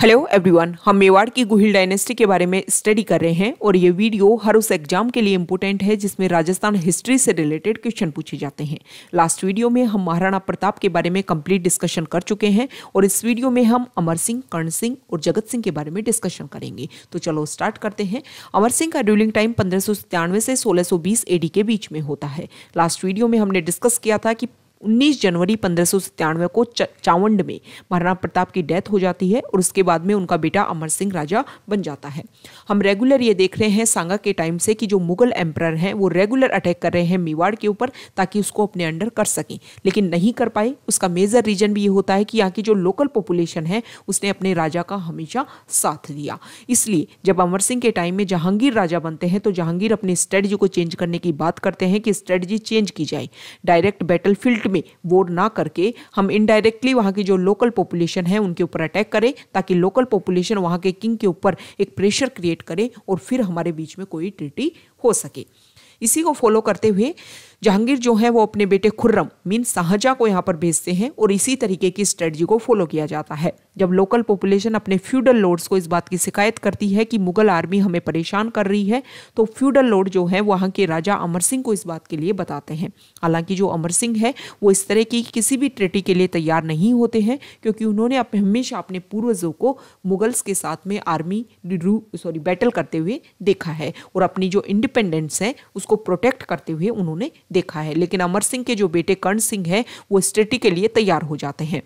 hello everyone हम मेवाड़ की Guhil dynasty के बारे में स्टडी कर रहे हैं और ये वीडियो हर उस एग्जाम के लिए इम्पोर्टेंट है जिसमें राजस्थान हिस्ट्री से रिलेटेड क्वेश्चन पूछे जाते हैं लास्ट वीडियो में हम महाराणा प्रताप के बारे में कंप्लीट डिस्कशन कर चुके हैं और इस वीडियो में हम अमर सिंह कर्ण सिंह और जगत सिंह के बारे में डिस्कशन करेंगे तो चलो स्टार्ट करते हैं अमर सिंह का रूलिंग टाइम पंद्रह से सोलह सौ के बीच में होता है लास्ट वीडियो में हमने डिस्कस किया था कि 19 जनवरी पंद्रह को चावंड में महाराणा प्रताप की डेथ हो जाती है और उसके बाद में उनका बेटा अमर सिंह राजा बन जाता है हम रेगुलर ये देख रहे हैं सांगा के टाइम से कि जो मुगल एम्प्रर हैं वो रेगुलर अटैक कर रहे हैं मेवाड़ के ऊपर ताकि उसको अपने अंडर कर सकें लेकिन नहीं कर पाए उसका मेजर रीजन भी ये होता है कि यहाँ की जो लोकल पॉपुलेशन है उसने अपने राजा का हमेशा साथ दिया इसलिए जब अमर सिंह के टाइम में जहांगीर राजा बनते हैं तो जहांगीर अपनी स्ट्रेटजी को चेंज करने की बात करते हैं कि स्ट्रेटजी चेंज की जाए डायरेक्ट बैटल फील्ड में वोट ना करके हम इनडायरेक्टली वहाँ की जो लोकल पॉपुलेशन है उनके ऊपर अटैक करें ताकि लोकल पॉपुलेशन वहाँ के किंग के ऊपर एक प्रेशर क्रिएट करे और फिर हमारे बीच में कोई ट्रिटी हो सके इसी को फॉलो करते हुए जहांगीर जो है वो अपने बेटे खुर्रम मीन शाहजा को यहाँ पर भेजते हैं और इसी तरीके की स्ट्रेटजी को फॉलो किया जाता है जब लोकल पॉपुलेशन अपने फ्यूडल लॉर्ड्स को इस बात की शिकायत करती है कि मुगल आर्मी हमें परेशान कर रही है तो फ्यूडल लॉर्ड जो है वहाँ के राजा अमर सिंह को इस बात के लिए बताते हैं हालांकि जो अमर सिंह है वो इस तरह की किसी भी ट्रेटी के लिए तैयार नहीं होते हैं क्योंकि उन्होंने हमेशा अपने पूर्वजों को मुगल्स के साथ में आर्मी सॉरी बैटल करते हुए देखा है और अपनी जो इंडिपेंडेंस है उसको प्रोटेक्ट करते हुए उन्होंने देखा है लेकिन अमर सिंह के जो बेटे कर्ण सिंह हैं वो स्टेटी के लिए तैयार हो जाते हैं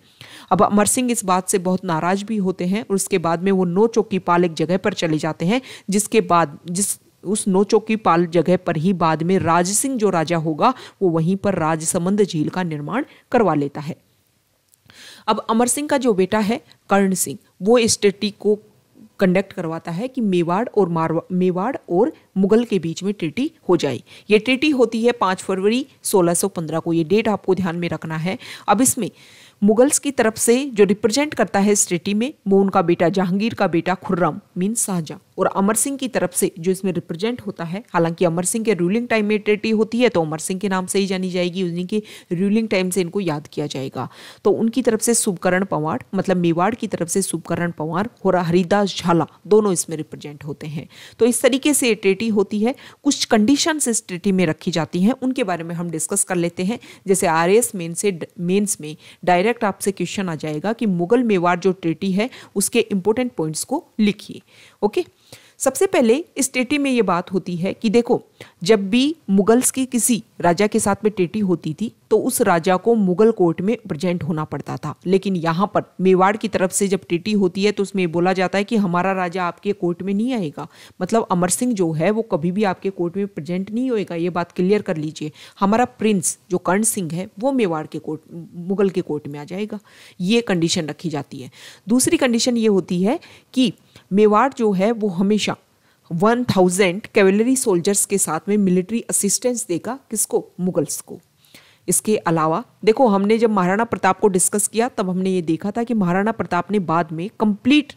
अब अमर सिंह इस बात से बहुत नाराज भी होते हैं और उसके बाद में वो नो चौकी पाल एक जगह पर चले जाते हैं जिसके बाद जिस उस नो चौकी पाल जगह पर ही बाद में राज सिंह जो राजा होगा वो वहीं पर राजसमंद झील का निर्माण करवा लेता है अब अमर सिंह का जो बेटा है कर्ण सिंह वो स्टेटी को कंडक्ट करवाता है कि मेवाड़ और मारवा मेवाड़ और मुगल के बीच में ट्रिटी हो जाए ये ट्रिटी होती है पाँच फरवरी 1615 को ये डेट आपको ध्यान में रखना है अब इसमें मुगल्स की तरफ से जो रिप्रेजेंट करता है इस ट्रिटी में वो उनका बेटा जहांगीर का बेटा खुर्रम मीन शाहजहाँ और अमर सिंह की तरफ से जो इसमें रिप्रेजेंट होता है हालांकि अमर सिंह के रूलिंग टाइम में ट्रेटी होती है तो अमर सिंह के नाम से ही जानी जाएगी उन्हीं के रूलिंग टाइम से इनको याद किया जाएगा तो उनकी तरफ से शुभकरण पवार मतलब मेवाड़ की तरफ से शुभकरण पवार और हरिदास झाला दोनों इसमें रिप्रेजेंट होते हैं तो इस तरीके से ट्रेटी होती है कुछ कंडीशन इस ट्रेटी में रखी जाती हैं उनके बारे में हम डिस्कस कर लेते हैं जैसे आर एस मेन से मेन्स में डायरेक्ट आपसे क्वेश्चन आ जाएगा कि मुगल मेवाड़ जो ट्रेटी है उसके इंपॉर्टेंट पॉइंट्स को लिखिए ओके सबसे पहले इस टेटी में ये बात होती है कि देखो जब भी मुगल्स की किसी राजा के साथ में टेटी होती थी तो उस राजा को मुगल कोर्ट में प्रेजेंट होना पड़ता था लेकिन यहाँ पर मेवाड़ की तरफ से जब टेटी होती है तो उसमें बोला जाता है कि हमारा राजा आपके कोर्ट में नहीं आएगा मतलब अमर सिंह जो है वो कभी भी आपके कोर्ट में प्रेजेंट नहीं होएगा ये बात क्लियर कर लीजिए हमारा प्रिंस जो कर्ण सिंह है वो मेवाड़ के कोर्ट मुगल के कोर्ट में आ जाएगा ये कंडीशन रखी जाती है दूसरी कंडीशन ये होती है कि मेवाड़ जो है वो हमेशा वन थाउजेंड कैवलरी सोल्जर्स के साथ में मिलिट्री असिस्टेंस देगा किसको मुगल्स को इसके अलावा देखो हमने जब महाराणा प्रताप को डिस्कस किया तब हमने ये देखा था कि महाराणा प्रताप ने बाद में कंप्लीट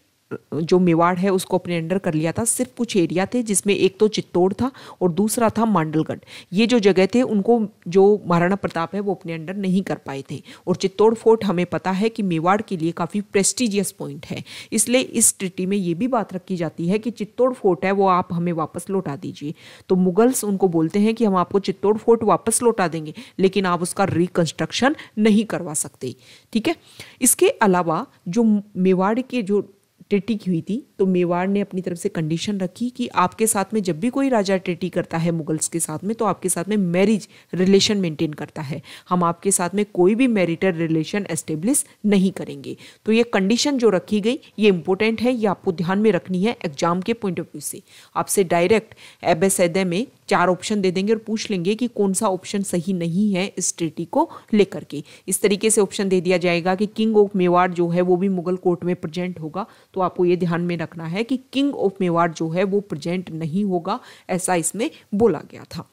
जो मेवाड़ है उसको अपने अंडर कर लिया था सिर्फ कुछ एरिया थे जिसमें एक तो चित्तौड़ था और दूसरा था मांडलगढ़ ये जो जगह थे उनको जो महाराणा प्रताप है वो अपने अंडर नहीं कर पाए थे और चित्तौड़ फोर्ट हमें पता है कि मेवाड़ के लिए काफ़ी प्रेस्टिजियस पॉइंट है इसलिए इस ट्रिटी में ये भी बात रखी जाती है कि चित्तौड़ फोर्ट है वो आप हमें वापस लौटा दीजिए तो मुगल्स उनको बोलते हैं कि हम आपको चित्तौड़ फोर्ट वापस लौटा देंगे लेकिन आप उसका रिकन्स्ट्रक्शन नहीं करवा सकते ठीक है इसके अलावा जो मेवाड़ के जो टेटी की हुई थी तो मेवाड़ ने अपनी तरफ से कंडीशन रखी कि आपके साथ में जब भी कोई राजा टेटी करता है मुगल्स के साथ में तो आपके साथ में मैरिज रिलेशन मेंटेन करता है हम आपके साथ में कोई भी मैरिटल रिलेशन एस्टेब्लिश नहीं करेंगे तो ये कंडीशन जो रखी गई ये इंपॉर्टेंट है ये आपको ध्यान में रखनी है एग्जाम के पॉइंट ऑफ व्यू से आपसे डायरेक्ट एबेसैदे में चार ऑप्शन दे देंगे और पूछ लेंगे कि कौन सा ऑप्शन सही नहीं है इस ट्रिटी को लेकर के इस तरीके से ऑप्शन दे दिया जाएगा कि किंग ऑफ मेवाड़ जो है वो भी मुगल कोर्ट में प्रेजेंट होगा तो आपको ये ध्यान में रखना है कि किंग ऑफ मेवाड़ जो है वो प्रेजेंट नहीं होगा ऐसा इसमें बोला गया था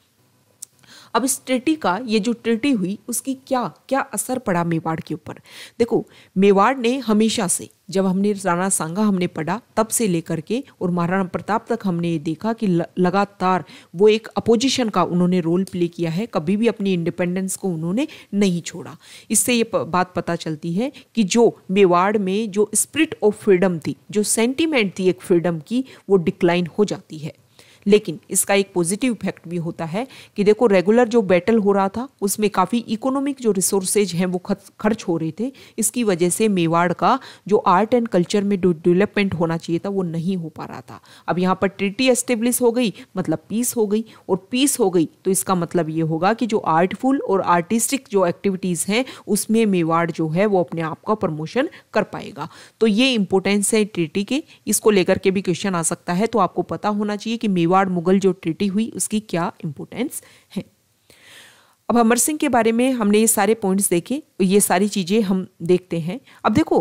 अब इस ट्रिटी का ये जो ट्रिटी हुई उसकी क्या क्या असर पड़ा मेवाड़ के ऊपर देखो मेवाड़ ने हमेशा से जब हमने राणा सांगा हमने पढ़ा तब से लेकर के और महाराणा प्रताप तक हमने ये देखा कि लगातार वो एक अपोजिशन का उन्होंने रोल प्ले किया है कभी भी अपनी इंडिपेंडेंस को उन्होंने नहीं छोड़ा इससे ये बात पता चलती है कि जो मेवाड़ में जो स्प्रिट ऑफ फ्रीडम थी जो सेंटिमेंट थी एक फ्रीडम की वो डिक्लाइन हो जाती है लेकिन इसका एक पॉजिटिव इफेक्ट भी होता है कि देखो रेगुलर जो बैटल हो रहा था उसमें काफ़ी इकोनॉमिक जो रिसोर्सेज हैं वो खर्च हो रहे थे इसकी वजह से मेवाड़ का जो आर्ट एंड कल्चर में डेवलपमेंट होना चाहिए था वो नहीं हो पा रहा था अब यहाँ पर ट्रिटी एस्टेब्लिश हो गई मतलब पीस हो गई और पीस हो गई तो इसका मतलब ये होगा कि जो आर्टफुल और आर्टिस्टिक जो एक्टिविटीज़ हैं उसमें मेवाड़ जो है वो अपने आप का प्रमोशन कर पाएगा तो ये इंपॉर्टेंस है ट्रिटी के इसको लेकर के भी क्वेश्चन आ सकता है तो आपको पता होना चाहिए कि मेवाड़ मेवाड़ मुगल जो ट्रिटी हुई उसकी क्या इम्पोर्टेंस है अब अमर सिंह के बारे में हमने ये सारे पॉइंट्स देखे ये सारी चीज़ें हम देखते हैं अब देखो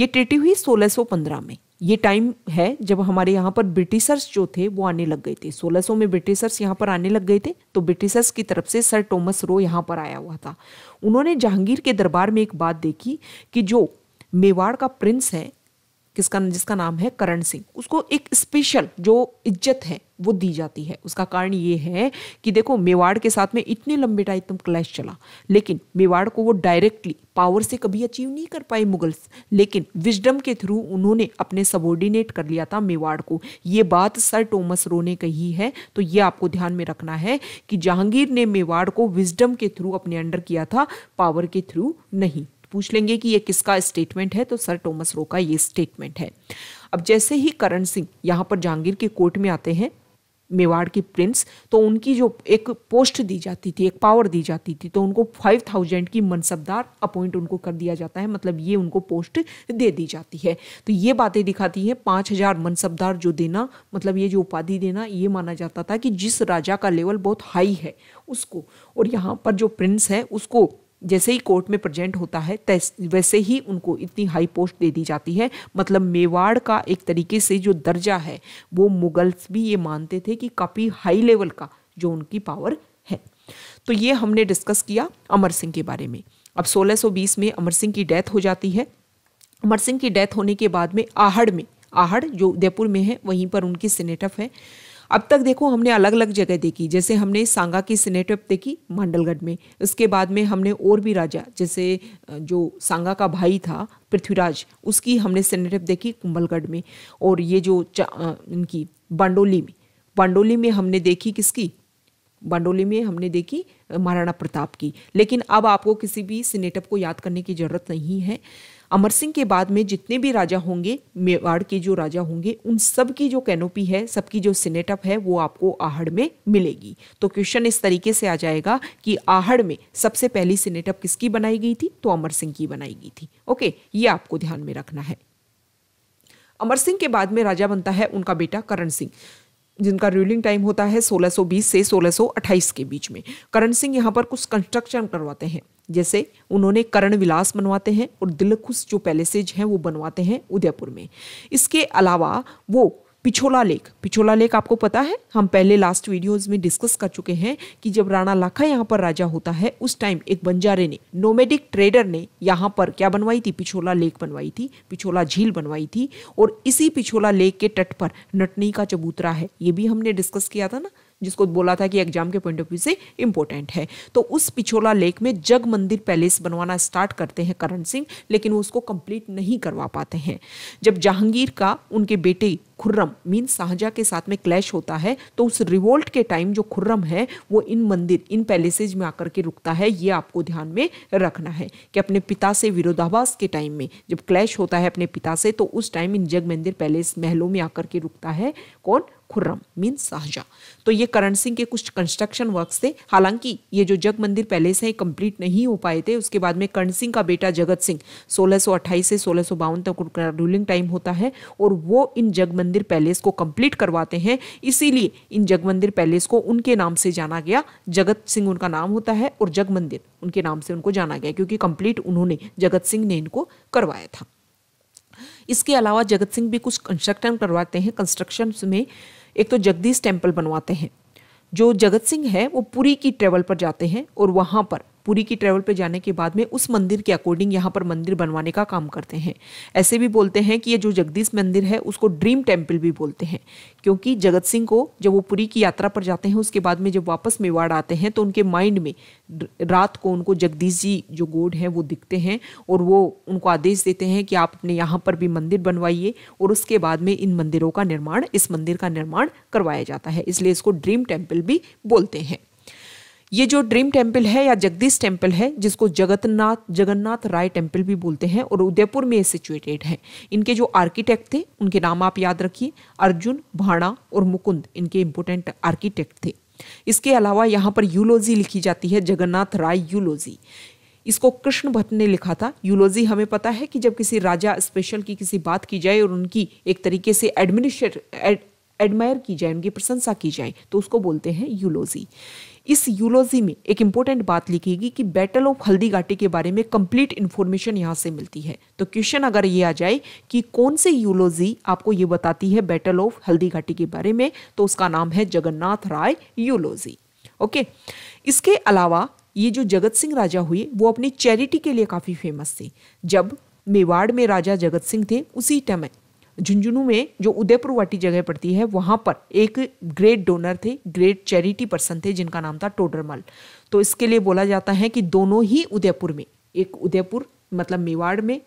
ये ट्रीटी हुई 1615 में ये टाइम है जब हमारे यहाँ पर ब्रिटिशर्स जो थे वो आने लग गए थे 1600 में ब्रिटिशर्स यहाँ पर आने लग गए थे तो ब्रिटिशर्स की तरफ से सर टॉमस रो यहाँ पर आया हुआ था उन्होंने जहांगीर के दरबार में एक बात देखी कि जो मेवाड़ का प्रिंस है किसका जिसका नाम है करण सिंह उसको एक स्पेशल जो इज्जत है वो दी जाती है उसका कारण ये है कि देखो मेवाड़ के साथ में इतने लंबे टाइम क्लैश चला लेकिन मेवाड़ को वो डायरेक्टली पावर से कभी अचीव नहीं कर पाए मुगल्स लेकिन विजडम के थ्रू उन्होंने अपने सबोर्डिनेट कर लिया था मेवाड़ को ये बात सर टोमस रो ने कही है तो ये आपको ध्यान में रखना है कि जहांगीर ने मेवाड़ को विजडम के थ्रू अपने अंडर किया था पावर के थ्रू नहीं पूछ लेंगे कि ये किसका स्टेटमेंट है तो सर टोमस रो का ये स्टेटमेंट है अब जैसे ही करण सिंह यहाँ पर जहांगीर के कोर्ट में आते हैं मेवाड़ की प्रिंस तो उनकी जो एक पोस्ट दी जाती थी एक पावर दी जाती थी तो उनको फाइव थाउजेंड की मनसबदार अपॉइंट उनको कर दिया जाता है मतलब ये उनको पोस्ट दे दी जाती है तो ये बातें दिखाती है पाँच हज़ार मनसबदार जो देना मतलब ये जो उपाधि देना ये माना जाता था कि जिस राजा का लेवल बहुत हाई है उसको और यहाँ पर जो प्रिंस है उसको जैसे ही कोर्ट में प्रेजेंट होता है वैसे ही उनको इतनी हाई पोस्ट दे दी जाती है मतलब मेवाड़ का एक तरीके से जो दर्जा है वो मुगल्स भी ये मानते थे कि काफ़ी हाई लेवल का जो उनकी पावर है तो ये हमने डिस्कस किया अमर सिंह के बारे में अब 1620 में अमर सिंह की डेथ हो जाती है अमर सिंह की डेथ होने के बाद में आहड़ में आहड़ जो उदयपुर में है वहीं पर उनकी सिनेटफ है अब तक देखो हमने अलग अलग जगह देखी जैसे हमने सांगा की सीनेटअप देखी मंडलगढ़ में उसके बाद में हमने और भी राजा जैसे जो सांगा का भाई था पृथ्वीराज उसकी हमने सिनेटअप देखी कुंभलगढ़ में और ये जो इनकी बंडोली में बंडोली में हमने देखी किसकी बंडोली में हमने देखी महाराणा प्रताप की लेकिन अब आपको किसी भी सीनेटअप को याद करने की ज़रूरत नहीं है अमर सिंह के बाद में जितने भी राजा होंगे मेवाड़ के जो राजा होंगे उन सब की जो कैनोपी है सबकी जो सिनेटअप है वो आपको आहड़ में मिलेगी तो क्वेश्चन इस तरीके से आ जाएगा कि आहड़ में सबसे पहली सिनेटअप किसकी बनाई गई थी तो अमर सिंह की बनाई गई थी ओके ये आपको ध्यान में रखना है अमर सिंह के बाद में राजा बनता है उनका बेटा करण सिंह जिनका रूलिंग टाइम होता है 1620 से 1628 के बीच में करण सिंह यहाँ पर कुछ कंस्ट्रक्शन करवाते हैं जैसे उन्होंने करण विलास बनवाते हैं और दिलखुश जो पैलेसेज हैं वो बनवाते हैं उदयपुर में इसके अलावा वो पिछोला लेक पिछोला लेक आपको पता है हम पहले लास्ट वीडियोस में डिस्कस कर चुके हैं कि जब राणा लाखा यहाँ पर राजा होता है उस टाइम एक बंजारे ने नोमेडिक ट्रेडर ने यहाँ पर क्या बनवाई थी पिछोला लेक बनवाई थी पिछोला झील बनवाई थी और इसी पिछोला लेक के तट पर नटनी का चबूतरा है ये भी हमने डिस्कस किया था ना जिसको बोला था कि एग्जाम के पॉइंट ऑफ व्यू से इम्पोर्टेंट है तो उस पिछोला लेक में जग मंदिर पैलेस बनवाना स्टार्ट करते हैं करण सिंह लेकिन वो उसको कंप्लीट नहीं करवा पाते हैं जब जहांगीर का उनके बेटे खुर्रम मीन शाहजहाँ के साथ में क्लैश होता है तो उस रिवोल्ट के टाइम जो खुर्रम है वो इन मंदिर इन पैलेसेज में आकर के रुकता है ये आपको ध्यान में रखना है कि अपने पिता से विरोधाभास के टाइम में जब क्लैश होता है अपने पिता से तो उस टाइम इन जग मंदिर पैलेस महलों में आकर के रुकता है कौन खुर्रम मीन शाहजहाँ तो ये करण सिंह के कुछ कंस्ट्रक्शन वर्क्स थे हालांकि ये जो जग मंदिर पहले से कंप्लीट नहीं हो पाए थे उसके बाद में कर्ण सिंह का बेटा जगत सिंह सोलह से सोलह तक उनका रूलिंग टाइम होता है और वो इन जग मंदिर पैलेस को कंप्लीट करवाते हैं इसीलिए इन जग मंदिर पैलेस को उनके नाम से जाना गया जगत सिंह उनका नाम होता है और जग मंदिर उनके नाम से उनको जाना गया क्योंकि कंप्लीट उन्होंने जगत सिंह ने इनको करवाया था इसके अलावा जगत सिंह भी कुछ कंस्ट्रक्शन करवाते हैं कंस्ट्रक्शन में एक तो जगदीश टेम्पल बनवाते हैं जो जगत सिंह है वो पुरी की ट्रेवल पर जाते हैं और वहाँ पर पुरी की ट्रैवल पे जाने के बाद में उस मंदिर के अकॉर्डिंग यहाँ पर मंदिर बनवाने का काम करते हैं ऐसे भी बोलते हैं कि ये जो जगदीश मंदिर है उसको ड्रीम टेम्पल भी बोलते हैं क्योंकि जगत सिंह को जब वो पुरी की यात्रा पर जाते हैं उसके बाद में जब वापस मेवाड़ आते हैं तो उनके माइंड में रात को उनको जगदीश जी जो गोड हैं वो दिखते हैं और वो उनको आदेश देते हैं कि आप अपने यहाँ पर भी मंदिर बनवाइए और उसके बाद में इन मंदिरों का निर्माण इस मंदिर का निर्माण करवाया जाता है इसलिए इसको ड्रीम टेम्पल भी बोलते हैं ये जो ड्रीम टेम्पल है या जगदीश टेम्पल है जिसको जगतनाथ जगन्नाथ राय टेम्पल भी बोलते हैं और उदयपुर में ये सिचुएटेड है इनके जो आर्किटेक्ट थे उनके नाम आप याद रखिए अर्जुन भाणा और मुकुंद इनके इम्पोर्टेंट आर्किटेक्ट थे इसके अलावा यहाँ पर यूलोजी लिखी जाती है जगन्नाथ राय यूलोजी इसको कृष्ण भट्ट ने लिखा था यूलोजी हमें पता है कि जब किसी राजा स्पेशल की किसी बात की जाए और उनकी एक तरीके से एडमिनिस्ट्रेट एडमायर की जाए उनकी प्रशंसा की जाए तो उसको बोलते हैं यूलोजी इस यूलोजी में एक इंपॉर्टेंट बात लिखी गई कि बैटल ऑफ हल्दी घाटी के बारे में कंप्लीट इन्फॉर्मेशन यहाँ से मिलती है तो क्वेश्चन अगर ये आ जाए कि कौन से यूलोजी आपको ये बताती है बैटल ऑफ हल्दी घाटी के बारे में तो उसका नाम है जगन्नाथ राय यूलोजी ओके इसके अलावा ये जो जगत सिंह राजा हुए वो अपनी चैरिटी के लिए काफ़ी फेमस थे जब मेवाड़ में राजा जगत सिंह थे उसी टाइम झुंझुनू में जो उदयपुर वाटी जगह पड़ती है वहाँ पर एक ग्रेट डोनर थे ग्रेट चैरिटी पर्सन थे जिनका नाम था टोडरमल तो इसके लिए बोला जाता है कि दोनों ही उदयपुर में एक उदयपुर मतलब मेवाड़ में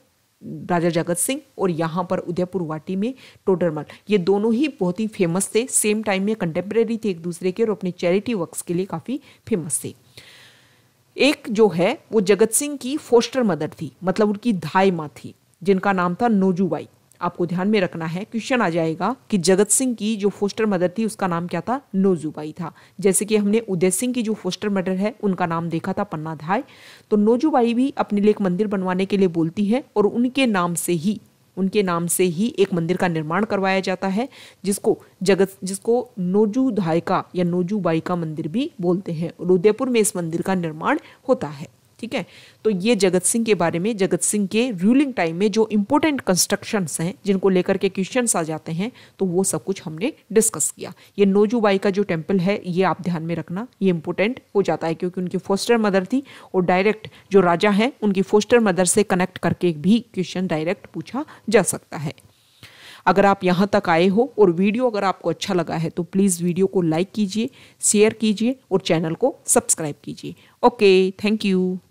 राजा जगत सिंह और यहाँ पर उदयपुर वाटी में टोडरमल ये दोनों ही बहुत ही फेमस थे सेम टाइम में कंटेम्प्रेरी थे एक दूसरे के और अपने चैरिटी वर्क्स के लिए काफ़ी फेमस थे एक जो है वो जगत सिंह की फोस्टर मदर थी मतलब उनकी धाई माँ थी जिनका नाम था नोजूबाई आपको ध्यान में रखना है क्वेश्चन आ जाएगा कि जगत सिंह की जो फोस्टर मदर थी उसका नाम क्या था नोजूबाई था जैसे कि हमने उदय सिंह की जो फोस्टर मदर है उनका नाम देखा था पन्ना धाय तो नोजूबाई भी अपने लिए एक मंदिर बनवाने के लिए बोलती है और उनके नाम से ही उनके नाम से ही एक मंदिर का निर्माण करवाया जाता है जिसको जगत जिसको नोजू धायका या नोजूबाई का मंदिर भी बोलते हैं और उदयपुर में इस मंदिर का निर्माण होता है ठीक है तो ये जगत सिंह के बारे में जगत सिंह के रूलिंग टाइम में जो इम्पोर्टेंट कंस्ट्रक्शंस हैं जिनको लेकर के क्वेश्चन आ जाते हैं तो वो सब कुछ हमने डिस्कस किया ये नोजूबाई का जो टेम्पल है ये आप ध्यान में रखना ये इंपॉर्टेंट हो जाता है क्योंकि उनकी फोस्टर मदर थी और डायरेक्ट जो राजा है उनकी फोस्टर मदर से कनेक्ट करके भी क्वेश्चन डायरेक्ट पूछा जा सकता है अगर आप यहाँ तक आए हो और वीडियो अगर आपको अच्छा लगा है तो प्लीज़ वीडियो को लाइक कीजिए शेयर कीजिए और चैनल को सब्सक्राइब कीजिए ओके थैंक यू